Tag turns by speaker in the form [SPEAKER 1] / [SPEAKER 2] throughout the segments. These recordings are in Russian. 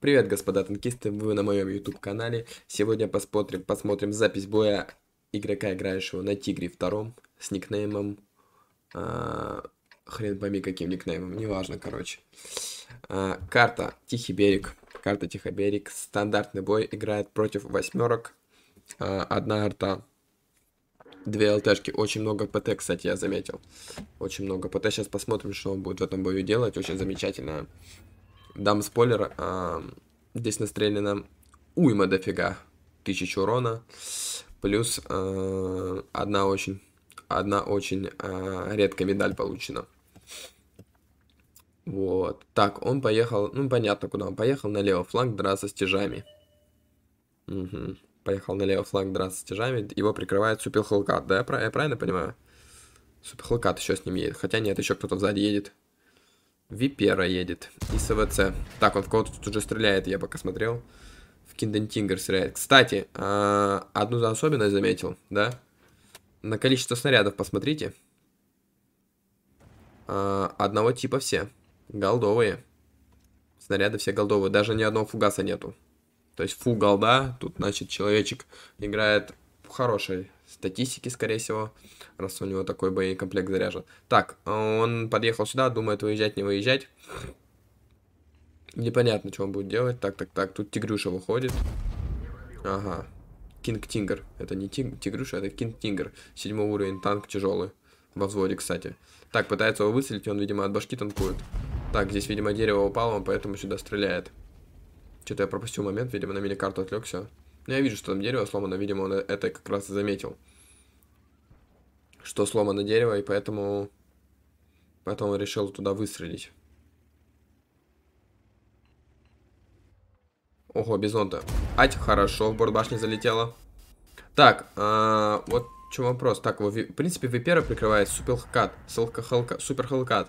[SPEAKER 1] Привет, господа танкисты, вы на моем YouTube-канале. Сегодня посмотрим, посмотрим запись боя игрока, играющего на Тигре втором, с никнеймом... А, хрен пойми, каким никнеймом, неважно, короче. А, карта Тихий берег. Карта Тихий берег. Стандартный бой играет против восьмерок. А, одна арта две ЛТшки, очень много ПТ, кстати, я заметил. Очень много ПТ. Сейчас посмотрим, что он будет в этом бою делать. Очень замечательно Дам спойлер, а, здесь настрелено уйма дофига. Тысяч урона. Плюс а, одна очень, одна очень а, редкая медаль получена. Вот. Так, он поехал, ну понятно, куда он поехал, на левый фланг драться с тяжами. Угу. Поехал на левый фланг драться с тяжами. Его прикрывает Супер да? Я, я правильно понимаю? Супер еще с ним едет. Хотя нет, еще кто-то сзади едет. Випера едет. И СВЦ. Так, он в кого-то тут уже стреляет, я пока смотрел. В Киндентингер стреляет. Кстати, а, одну за особенность заметил, да? На количество снарядов посмотрите. А, одного типа все. Голдовые. Снаряды все голдовые. Даже ни одного фугаса нету. То есть фу голда. Тут, значит, человечек играет хорошей статистике, скорее всего, раз у него такой боекомплект заряжен. Так, он подъехал сюда, думает выезжать, не выезжать. Непонятно, что он будет делать. Так, так, так, тут Тигрюша выходит. Ага. Кинг Тингер. Это не тиг... Тигрюша, это Кинг Тингер. Седьмой уровень, танк тяжелый. Во взводе, кстати. Так, пытается его выстрелить, он, видимо, от башки танкует. Так, здесь, видимо, дерево упало, он поэтому сюда стреляет. Что-то я пропустил момент, видимо, на мини-карту отвлекся. Но ну, я вижу, что там дерево сломано, видимо, он это как раз и заметил. Что сломано дерево, и поэтому... Поэтому решил туда выстрелить. Ого, бизонта. Ать, хорошо, в борт башни залетела. Так, а, вот в чем вопрос. Так, в принципе, V1 прикрывает супер хелкат, супер хелкат.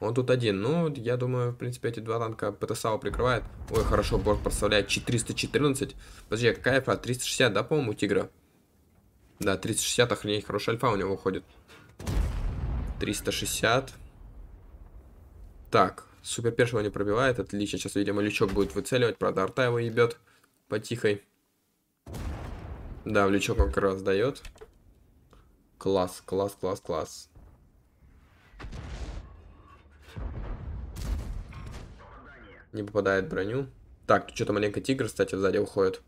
[SPEAKER 1] Он тут один. Ну, я думаю, в принципе, эти два танка ПТСАУ прикрывает. Ой, хорошо, Борг проставляет 414. Подожди, какая альфа? 360, да, по-моему, Тигра? Да, 360, охренеть, хорошая альфа у него уходит. 360. Так, супер первого не пробивает. Отлично, сейчас, видимо, лючок будет выцеливать. Правда, арта его ебет потихой. Да, в лючок он как раз дает. Класс, класс, класс, класс. Не попадает в броню. Так, тут что-то маленько тигр, кстати, сзади уходит.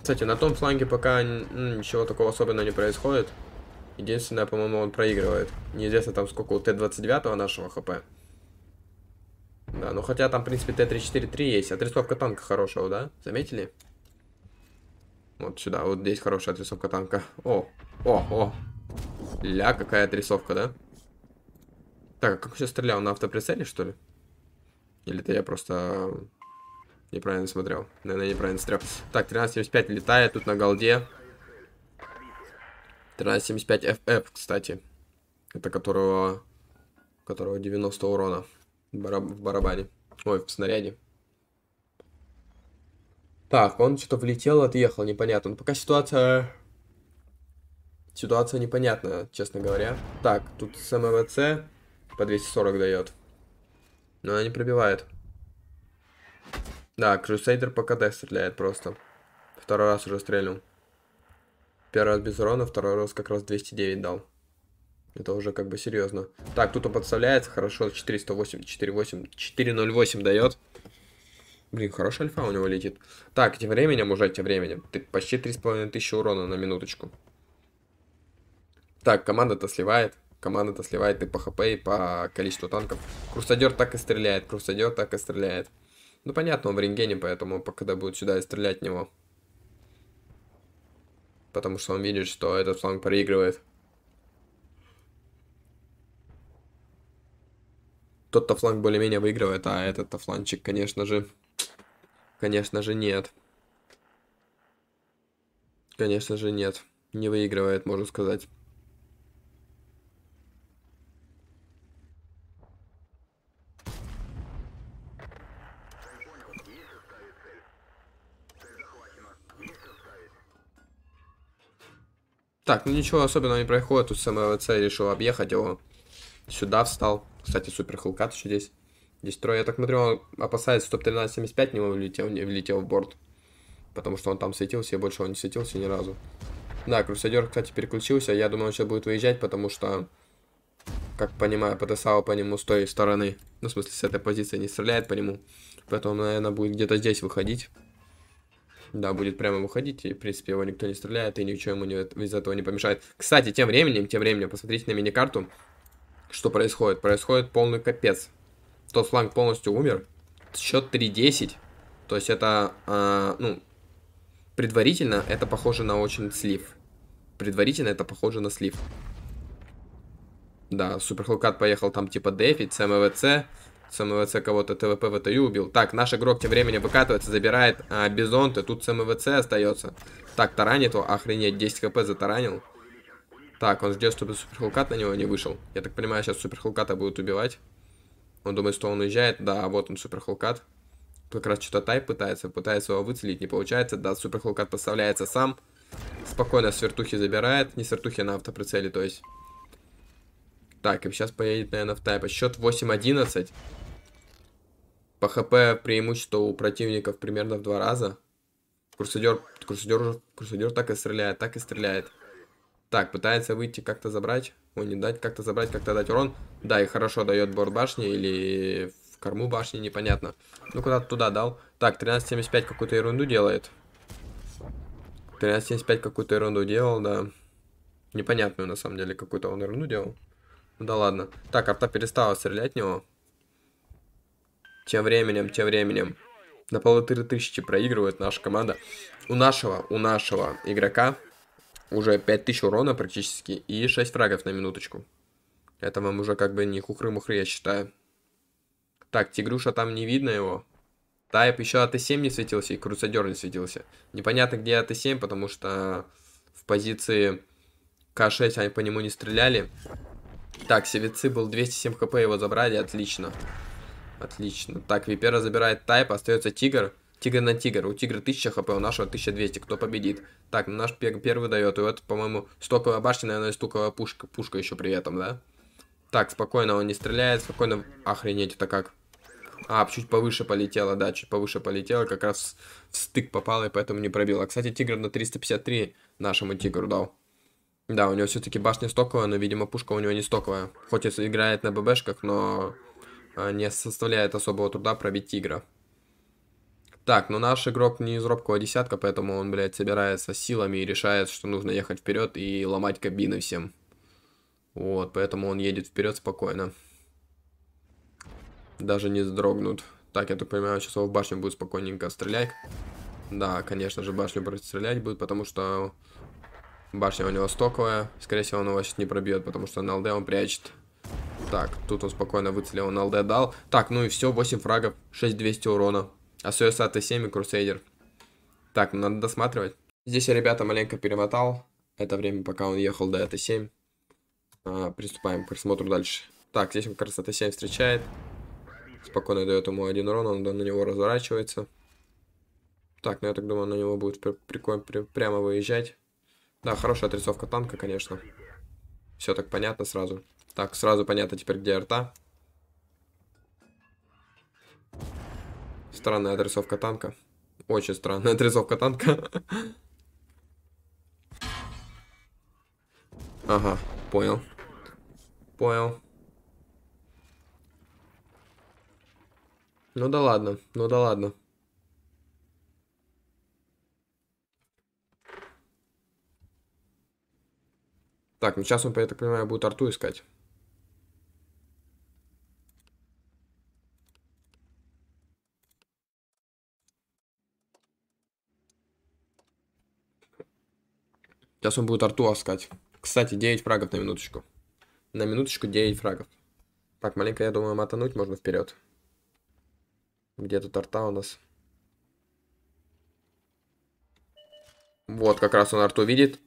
[SPEAKER 1] Кстати, на том фланге пока ну, ничего такого особенного не происходит. Единственное, по-моему, он проигрывает. Неизвестно там сколько у Т-29 нашего ХП. Да, ну хотя там, в принципе, Т-343 есть. Отрисовка танка хорошего, да? Заметили? Вот сюда, вот здесь хорошая отрисовка танка. О, о, о, Ля, какая отрисовка, да? Так, а как сейчас стрелял? На автоприцеле, что ли? Или это я просто э, неправильно смотрел? Наверное, неправильно смотрел. Так, 13.75 летает тут на голде. 13.75 FF, кстати. Это которого... Которого 90 урона. Бараб в барабане. Ой, в снаряде. Так, он что-то влетел, отъехал, непонятно. Но ну, пока ситуация Ситуация непонятна, честно говоря. Так, тут с МВЦ по 240 дает. Но она не пробивает. Да, Крюсейдер по КД стреляет просто. Второй раз уже стрельнул. Первый раз без урона, второй раз как раз 209 дал. Это уже как бы серьезно. Так, тут он подставляется, хорошо, 408, 48, 408 дает. Блин, хорошая альфа у него летит. Так, тем временем, уже тем временем, ты почти 3500 урона на минуточку. Так, команда-то сливает. Команда-то сливает и по хп, и по количеству танков. Крусадер так и стреляет, Крусадер так и стреляет. Ну, понятно, он в рентгене, поэтому когда будет сюда и стрелять в него. Потому что он видит, что этот фланг проигрывает. Тот-то фланг более-менее выигрывает, а этот-то фланчик, конечно же... Конечно же, нет. Конечно же, нет. Не выигрывает, можно сказать. Так, ну ничего особенного не происходит. Тут сам ЛЦ решил объехать его. Сюда встал. Кстати, супер хилкат еще здесь. Здесь трое, я так смотрю, он опасается, что 1375 не влетел, не влетел в борт. Потому что он там светился, и больше он не светился ни разу. Да, Крусадер, кстати, переключился. Я думаю, он сейчас будет выезжать, потому что, как понимаю, ПТСАО по нему с той стороны. Ну, в смысле, с этой позиции не стреляет по нему. Поэтому, наверное, будет где-то здесь выходить. Да, будет прямо выходить, и, в принципе, его никто не стреляет, и ничего ему не, из этого не помешает. Кстати, тем временем, тем временем, посмотрите на мини карту что происходит. Происходит полный капец. Тот фланг полностью умер. Счет 3-10. То есть это, э, ну, предварительно это похоже на очень слив. Предварительно это похоже на слив. Да, Суперхолкат поехал там типа дефить, СМВЦ. СМВЦ кого-то ТВП ВТЮ убил. Так, наш игрок тем временем выкатывается, забирает а, Бизонта. Тут СМВЦ остается. Так, таранит его. Охренеть, 10 хп затаранил. Так, он ждет, чтобы суперхулкат на него не вышел. Я так понимаю, сейчас суперхулката будут убивать. Он думает, что он уезжает. Да, вот он, суперхулкат. Как раз что-то тайп пытается. Пытается его выцелить, не получается. Да, суперхулкат поставляется сам. Спокойно с вертухи забирает. Не с вертухи, а на автоприцеле, то есть. Так, и сейчас поедет, наверное, в тайпа. Счет 8-11. По ХП преимущество у противников примерно в два раза. Курсадер, курсадер, курсадер так и стреляет, так и стреляет. Так, пытается выйти как-то забрать. О, не дать, как-то забрать, как-то дать урон. Да, и хорошо дает борт башни или в корму башни, непонятно. Ну, куда-то туда дал. Так, 1375 какую-то ерунду делает. 1375 какую-то ерунду делал, да. Непонятную, на самом деле, какую-то он ерунду делал. Ну да ладно. Так, арта перестала стрелять в него. Тем временем, тем временем. На полторы тысячи проигрывает наша команда. У нашего, у нашего игрока уже 5000 урона практически и 6 фрагов на минуточку. Это вам уже как бы не хухры-мухры, я считаю. Так, тигруша там не видно его. Тайп еще АТ-7 не светился и крусадер не светился. Непонятно, где АТ-7, потому что в позиции к 6 они по нему не стреляли. Так, Севицы был 207 хп, его забрали, отлично. Отлично. Так, Випера забирает Тайп, остается Тигр. Тигр на Тигр. У Тигра 1000 хп, у нашего 1200. Кто победит? Так, ну, наш первый дает. И вот, по-моему, стоковая башня, наверное, стоковая пушка, пушка еще при этом, да? Так, спокойно, он не стреляет, спокойно... Охренеть, это как? А, чуть повыше полетела, да, чуть повыше полетела, как раз в стык попала, и поэтому не пробила. Кстати, тигр на 353 нашему тигру дал. Да, у него все-таки башня стоковая, но, видимо, пушка у него не стоковая. Хоть и играет на ББшках, но а, не составляет особого труда пробить тигра. Так, но ну наш игрок не из робкого десятка, поэтому он, блядь, собирается силами и решает, что нужно ехать вперед и ломать кабины всем. Вот, поэтому он едет вперед спокойно. Даже не сдрогнут. Так, я так понимаю, сейчас его в башню будет спокойненько стрелять. Да, конечно же, башню будет стрелять будет, потому что Башня у него стоковая. Скорее всего, он его сейчас не пробьет, потому что на ЛД он прячет. Так, тут он спокойно выцелил, он ЛД дал. Так, ну и все, 8 фрагов, 6200 урона. а Остается АТ-7 и Крусейдер. Так, надо досматривать. Здесь я, ребята, маленько перемотал. Это время, пока он ехал до т 7 А, приступаем к просмотру дальше. Так, здесь он как раз 7 встречает. Спокойно дает ему один урон, он на него разворачивается. Так, ну я так думаю, на него будет прикольно прямо выезжать. Да, хорошая отрисовка танка, конечно. Все так понятно сразу. Так, сразу понятно теперь, где арта. Странная отрисовка танка. Очень странная отрисовка танка. Ага, понял. Понял. Ну да ладно, ну да ладно. Так, ну сейчас он, я так понимаю, будет арту искать. Сейчас он будет арту искать. Кстати, 9 фрагов на минуточку. На минуточку 9 фрагов. Так, маленько, я думаю, матануть можно вперед. Где тут арта у нас? Вот, как раз он арту видит.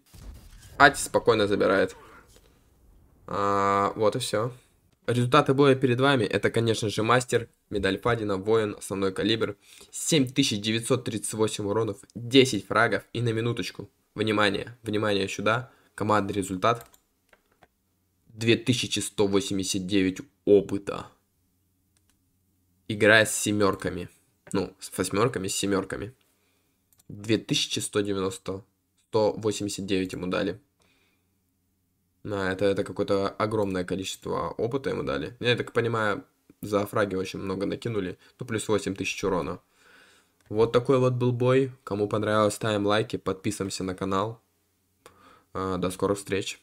[SPEAKER 1] Ати спокойно забирает. А, вот и все. Результаты боя перед вами это, конечно же, мастер, медаль Фадина, воин, основной калибр, 7938 уронов, 10 фрагов и на минуточку. Внимание, внимание сюда, командный результат 2189 опыта. Играя с семерками. Ну, с восьмерками, с семерками. 2190. 189 ему дали. Да, это, это какое-то огромное количество опыта ему дали. Я так понимаю, за фраги очень много накинули. Ну, плюс 8 тысяч урона. Вот такой вот был бой. Кому понравилось, ставим лайки, подписываемся на канал. А, до скорых встреч.